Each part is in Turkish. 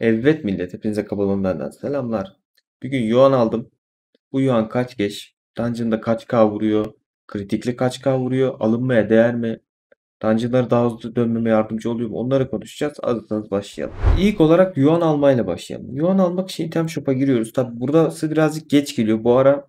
Evet millet hepinize kabalımdan selamlar. Bir gün yuan aldım. Bu yuan kaç geç? Dungeon'da kaç k vuruyor? Kritikli kaç k vuruyor? Alınmaya değer mi? Dungeon'ları daha hızlı dönmeme yardımcı oluyor mu? Onları konuşacağız. Hazırsanız başlayalım. İlk olarak yuan almayla başlayalım. Yuan almak için item shop'a giriyoruz. Tabi burası birazcık geç geliyor. Bu ara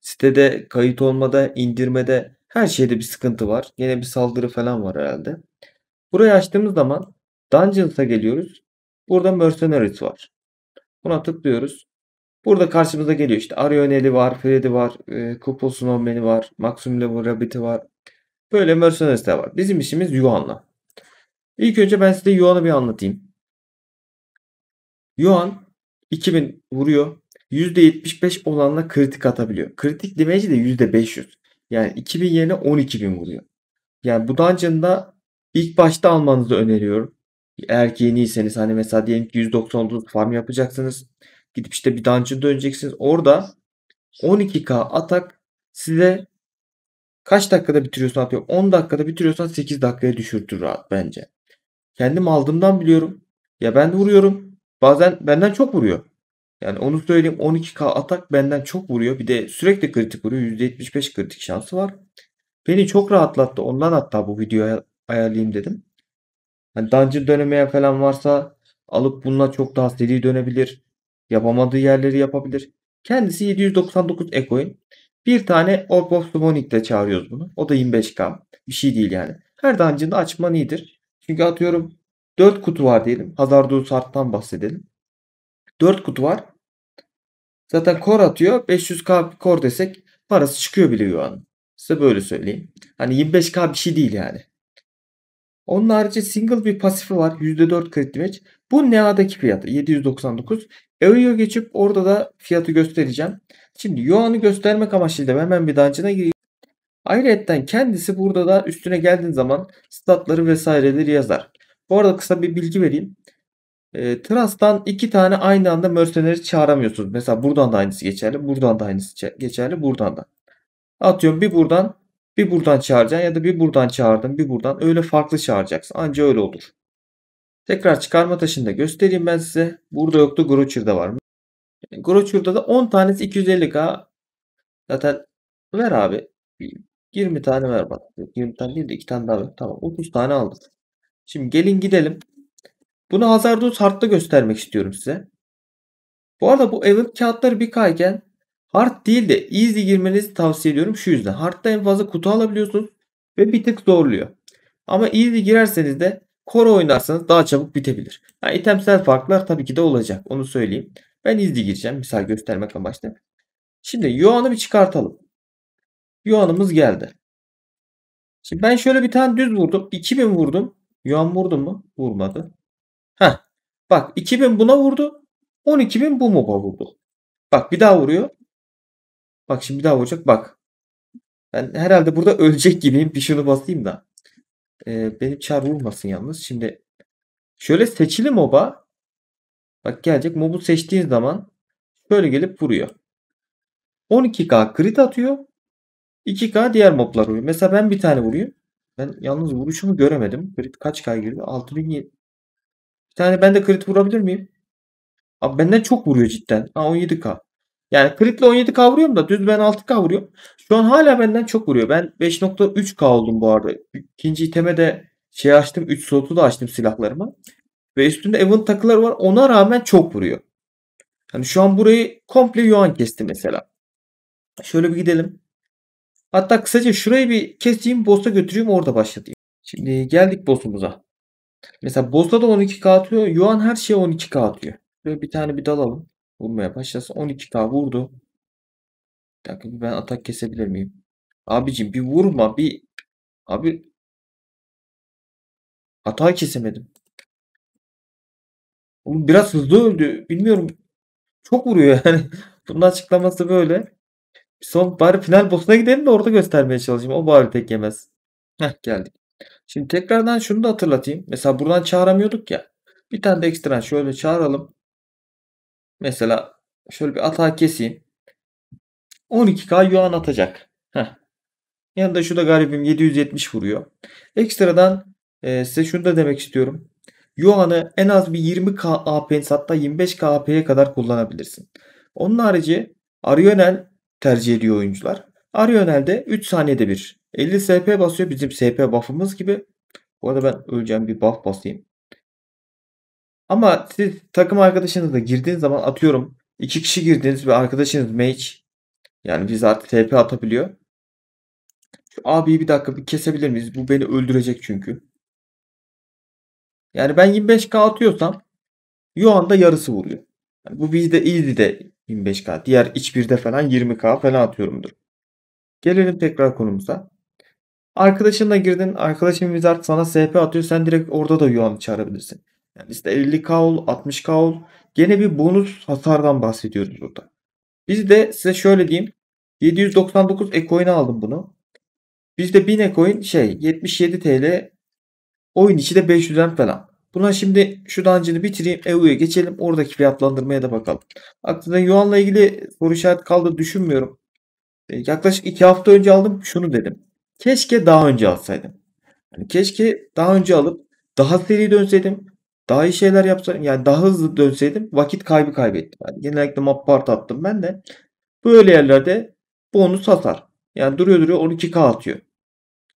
sitede kayıt olmada, indirmede her şeyde bir sıkıntı var. Yine bir saldırı falan var herhalde. Burayı açtığımız zaman Dungeons'a geliyoruz. Burada mercenaries var. Buna tıklıyoruz. Burada karşımıza geliyor işte Arionel'i var, Freddy var, e, Couple Snowman'i var, Maximum Level Rabbit'i var. Böyle mercenaries'ler var. Bizim işimiz Yuan'la. İlk önce ben size Yuan'ı bir anlatayım. Yuan 2000 vuruyor. %75 olanla kritik atabiliyor. Kritik damage'i de %500. Yani 2000 yerine 12000 vuruyor. Yani bu dungeon'da ilk başta almanızı öneriyorum. Eğer ki yeniyseniz hani mesela diyelim ki 199 farm yapacaksınız. Gidip işte bir dungeon döneceksiniz. Orada 12k atak size kaç dakikada bitiriyorsun atıyor? 10 dakikada bitiriyorsan 8 dakikaya düşürtür rahat bence. Kendim aldığımdan biliyorum. Ya ben de vuruyorum. Bazen benden çok vuruyor. Yani onu söyleyeyim 12k atak benden çok vuruyor. Bir de sürekli kritik vuruyor. %75 kritik şansı var. Beni çok rahatlattı. Ondan hatta bu videoya ayarlayayım dedim. Hani Dancı dönemeye falan varsa alıp bununla çok daha seri dönebilir. Yapamadığı yerleri yapabilir. Kendisi 799 Ecoin. Bir tane Orb of Summoning çağırıyoruz bunu. O da 25k. Bir şey değil yani. Her dungeon'da açman iyidir. Çünkü atıyorum 4 kutu var diyelim. Hazardus Art'tan bahsedelim. 4 kutu var. Zaten kor atıyor. 500k kor desek parası çıkıyor bile Yuan'ın. Size böyle söyleyeyim. Hani 25k bir şey değil yani. Onun harici single bir pasifi var. %4 kredi demek. Bu NEA'daki fiyatı 799. EU'ya geçip orada da fiyatı göstereceğim. Şimdi Yuan'ı göstermek amaçlı hemen bir dancına gireyim. Ayrıca kendisi burada da üstüne geldiğin zaman statları vesaireleri yazar. Bu arada kısa bir bilgi vereyim. E, Trust'tan iki tane aynı anda mercenary çağıramıyorsunuz. Mesela buradan da aynısı geçerli. Buradan da aynısı geçerli. Buradan da. Atıyorum bir buradan bir buradan çağıracaksın ya da bir buradan çağırdın bir buradan öyle farklı çağıracaksın. Anca öyle olur. Tekrar çıkarma taşını da göstereyim ben size. Burada yoktu Grocher'da var mı? Yani da 10 tanesi 250k. Zaten ver abi. 20 tane ver bak. 20 tane değil de 2 tane daha ver. Tamam 30 tane aldık. Şimdi gelin gidelim. Bunu Hazardus Hart'ta göstermek istiyorum size. Bu arada bu evin kağıtları bir kayken değil de easy girmenizi tavsiye ediyorum şu yüzden. Hard'da en fazla kutu alabiliyorsunuz ve bir tık zorluyor. Ama easy girerseniz de core oynarsanız daha çabuk bitebilir. Yani itemsel farklar tabii ki de olacak. Onu söyleyeyim. Ben easy gireceğim. Misal göstermek amaçlı. Şimdi Yuan'ı bir çıkartalım. Yuan'ımız geldi. Şimdi ben şöyle bir tane düz vurdum. 2000 vurdum. Yuan vurdu mu? Vurmadı. Heh. Bak 2000 buna vurdu. 12000 bu moba vurdu. Bak bir daha vuruyor. Bak şimdi bir daha vuracak bak. Ben herhalde burada ölecek gibiyim. Bir şunu basayım da. Ee, benim çar vurmasın yalnız. Şimdi şöyle seçili moba. Bak gelecek. Mobu seçtiğin zaman böyle gelip vuruyor. 12k crit atıyor. 2k diğer moblar vuruyor. Mesela ben bir tane vurayım. Ben yalnız vuruşumu göremedim. Crit kaç k girdi? 6007. Bir tane ben de crit vurabilir miyim? Abi benden çok vuruyor cidden. Ha 17k. Yani kritle 17 kavruyorum da düz ben 6 kavruyorum. Şu an hala benden çok vuruyor. Ben 5.3K bu arada. İkinci iteme de şey açtım. 3 slotu da açtım silahlarıma. Ve üstünde event takıları var. Ona rağmen çok vuruyor. Yani şu an burayı komple yuan kesti mesela. Şöyle bir gidelim. Hatta kısaca şurayı bir keseyim. Boss'a götüreyim orada başlatayım. Şimdi geldik boss'umuza. Mesela boss'ta da 12K atıyor. Yuan her şeye 12K atıyor. Böyle bir tane bir dalalım. Vurmaya başlasa 12k vurdu. Bir ben atak kesebilir miyim? Abicim bir vurma bir. Abi. Hata kesemedim. Oğlum biraz hızlı öldü. Bilmiyorum. Çok vuruyor yani. Bunun açıklaması böyle. Son bari final boss'una gidelim de orada göstermeye çalışayım. O bari tek yemez. Heh geldik. Şimdi tekrardan şunu da hatırlatayım. Mesela buradan çağıramıyorduk ya. Bir tane de ekstra şöyle çağıralım. Mesela şöyle bir atağı keseyim. 12K yuan atacak. Heh. Yanında şu da garibim 770 vuruyor. Ekstradan e, size şunu da demek istiyorum. Yuan'ı en az bir 20K AP hatta 25K AP'ye kadar kullanabilirsin. Onun harici Arionel tercih ediyor oyuncular. Arionel'de 3 saniyede bir 50 SP basıyor bizim SP buff'ımız gibi. Bu arada ben öleceğim bir buff basayım. Ama siz takım arkadaşınızla girdiğiniz zaman atıyorum iki kişi girdiniz ve arkadaşınız mage yani biz artık TP atabiliyor. Şu abiyi bir dakika bir kesebilir miyiz? Bu beni öldürecek çünkü. Yani ben 25k atıyorsam Yuan da yarısı vuruyor. Yani bu bizde iyiydi de 25k. Diğer iç birde falan 20k falan atıyorumdur. Gelelim tekrar konumuza. Arkadaşınla girdin. Arkadaşın Wizard sana SP atıyor. Sen direkt orada da Yuan'ı çağırabilirsin. Yani işte 50k 60k ol. Gene bir bonus hasardan bahsediyoruz burada. Biz de size şöyle diyeyim. 799 ecoin aldım bunu. Bizde 1000 ecoin şey 77 TL. Oyun içi de 500 M falan. Buna şimdi şu dancını bitireyim. EU'ya geçelim. Oradaki fiyatlandırmaya da bakalım. Aklımda Yuan'la ilgili soru işareti kaldı düşünmüyorum. E, yaklaşık 2 hafta önce aldım. Şunu dedim. Keşke daha önce alsaydım. Yani keşke daha önce alıp daha seri dönseydim. Daha iyi şeyler yapsaydım yani daha hızlı dönseydim vakit kaybı kaybettim. Yani genellikle map part attım ben de. Böyle yerlerde bonus hasar. Yani duruyor duruyor 12k atıyor.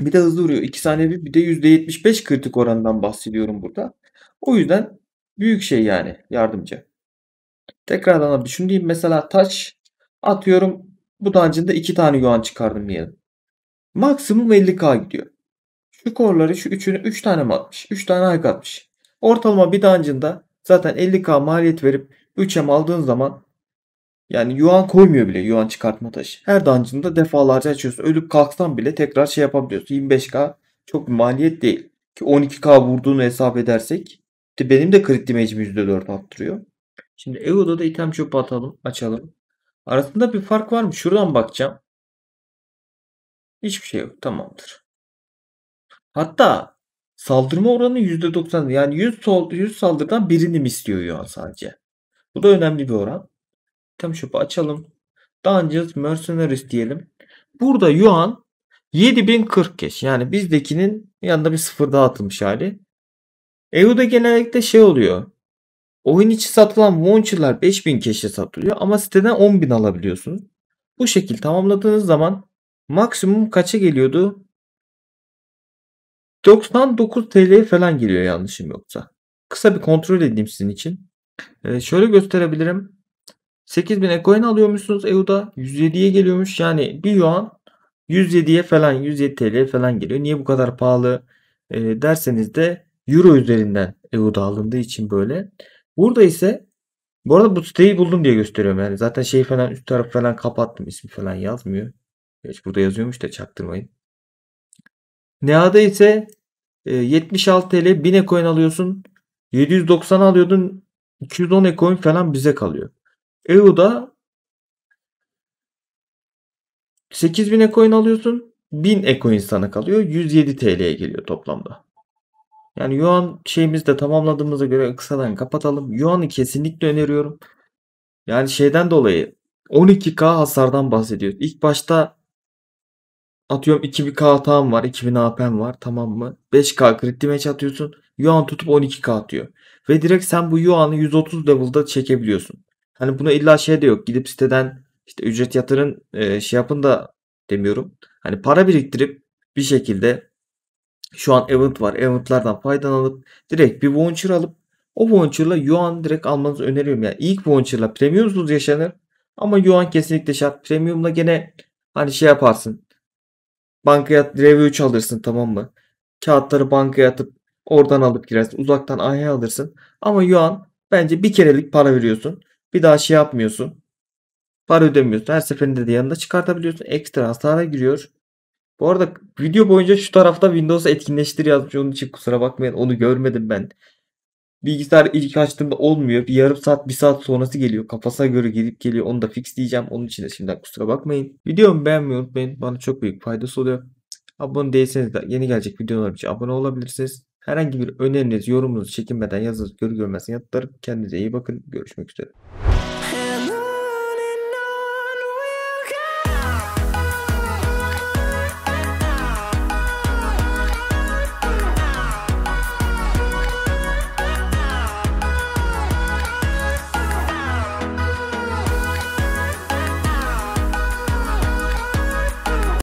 Bir de hızlı vuruyor. 2 saniye bir, bir de %75 kritik orandan bahsediyorum burada. O yüzden büyük şey yani yardımcı. Tekrardan da düşündüğüm Mesela taş atıyorum. Bu dancında 2 tane yuan çıkardım diyelim. Maksimum 50k gidiyor. Şu korları şu üçünü 3 üç tane mi atmış? 3 tane ay atmış. Ortalama bir dungeon'da zaten 50k maliyet verip 3M aldığın zaman yani yuan koymuyor bile yuan çıkartma taşı. Her dungeon'da defalarca açıyorsun. Ölüp kalksan bile tekrar şey yapabiliyorsun. 25k çok bir maliyet değil. Ki 12k vurduğunu hesap edersek benim de crit damage'imi %4 arttırıyor. Şimdi Ego'da da item shop atalım, açalım. Arasında bir fark var mı? Şuradan bakacağım. Hiçbir şey yok. Tamamdır. Hatta Saldırma oranı %90 yani 100, sol, 100 saldırıdan birini mi istiyor Yuan sadece. Bu da önemli bir oran. Tam şöyle açalım. Dungeons Mercenaries diyelim. Burada Yuan 7040 keş. Yani bizdekinin yanında bir sıfır daha atılmış hali. EU'da genellikle şey oluyor. Oyun içi satılan voucherlar 5000 keşe satılıyor ama siteden 10000 alabiliyorsunuz. Bu şekil tamamladığınız zaman maksimum kaça geliyordu? 99 TL falan geliyor yanlışım yoksa. Kısa bir kontrol edeyim sizin için. Ee, şöyle gösterebilirim. 8000 Ecoin alıyormuşsunuz EU'da. 107'ye geliyormuş. Yani bir yuan 107'ye falan 107 TL falan geliyor. Niye bu kadar pahalı e, derseniz de Euro üzerinden EU'da alındığı için böyle. Burada ise bu arada bu siteyi buldum diye gösteriyorum yani. Zaten şey falan üst taraf falan kapattım. ismi falan yazmıyor. Geç burada yazıyormuş da çaktırmayın. Neada ise 76 TL 1000 ecoin alıyorsun. 790 alıyordun. 210 ecoin falan bize kalıyor. EU'da 8000 ecoin alıyorsun. 1000 ecoin sana kalıyor. 107 TL'ye geliyor toplamda. Yani Yuan şeyimizi de tamamladığımıza göre kısadan kapatalım. Yuan'ı kesinlikle öneriyorum. Yani şeyden dolayı 12K hasardan bahsediyor. İlk başta Atıyorum 2000k hatam var. 2000 AP'm var. Tamam mı? 5k crit damage atıyorsun. Yuan tutup 12k atıyor. Ve direkt sen bu Yuan'ı 130 level'da çekebiliyorsun. Hani buna illa şey de yok. Gidip siteden işte ücret yatırın e, şey yapın da demiyorum. Hani para biriktirip bir şekilde şu an event var. Eventlardan faydalanıp direkt bir voucher alıp o voucher'la yuan direkt almanızı öneriyorum. Yani ilk voucher'la premiumsuz yaşanır. Ama yuan kesinlikle şart. Premium'la gene hani şey yaparsın. Bankaya drive 3 alırsın tamam mı? Kağıtları bankaya atıp oradan alıp girersin. Uzaktan AH alırsın. Ama yuan bence bir kerelik para veriyorsun. Bir daha şey yapmıyorsun. Para ödemiyorsun. Her seferinde de yanında çıkartabiliyorsun. Ekstra hasara giriyor. Bu arada video boyunca şu tarafta Windows etkinleştir yazmış. Onun için kusura bakmayın. Onu görmedim ben. Bilgisayar ilk açtığımda olmuyor. Bir yarım saat bir saat sonrası geliyor. Kafasına göre gelip geliyor. Onu da diyeceğim. Onun için de şimdiden kusura bakmayın. Videomu beğenmeyi unutmayın. Bana çok büyük faydası oluyor. Abone değilseniz de yeni gelecek videolar için abone olabilirsiniz. Herhangi bir öneriniz, yorumunuz çekinmeden yazınız. Görü görmezsen yatlarım. Kendinize iyi bakın. Görüşmek üzere.